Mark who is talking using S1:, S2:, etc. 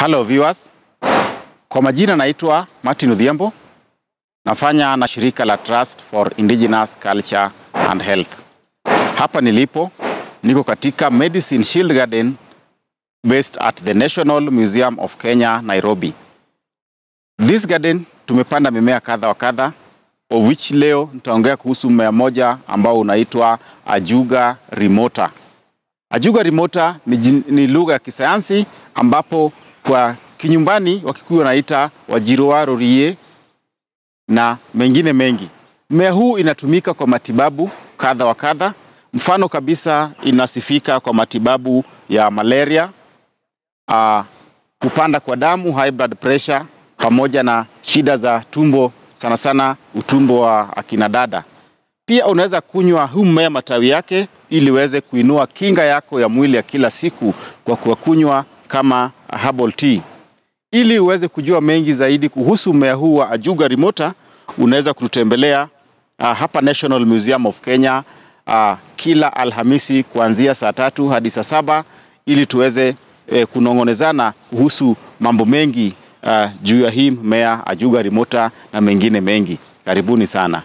S1: Hello viewers. Kwa majina naitwa Martin Udhiambo. Nafanya na shirika la Trust for Indigenous Culture and Health. Hapa nilipo niko katika Medicine Shield Garden based at the National Museum of Kenya, Nairobi. This garden tumepanda mimea kadha wa kadha of which leo nitaongea kuhusu mmea moja ambao unaitwa Ajuga remota. Ajuga remota ni, ni lugha ya kisayansi ambapo kwa kinyumbani Wakikuyu wanaita Wajirua, Rorie na mengine mengi. Mmea huu inatumika kwa matibabu kadha wa kadha. Mfano kabisa inasifika kwa matibabu ya malaria, uh, kupanda kwa damu, high blood pressure, pamoja na shida za tumbo, sana sana utumbo wa akina dada. Pia unaweza kunywa huu mmea matawi yake ili uweze kuinua kinga yako ya mwili ya kila siku kwa kuwakunywa kama herbal tea. Ili uweze kujua mengi zaidi kuhusu mmea huu wa Ajuga remota, unaweza kututembelea uh, hapa National Museum of Kenya uh, kila Alhamisi kuanzia saa tatu hadi saa saba ili tuweze eh, kunong'onezana kuhusu mambo mengi uh, juu ya hii mmea Ajuga remota na mengine mengi. Karibuni sana.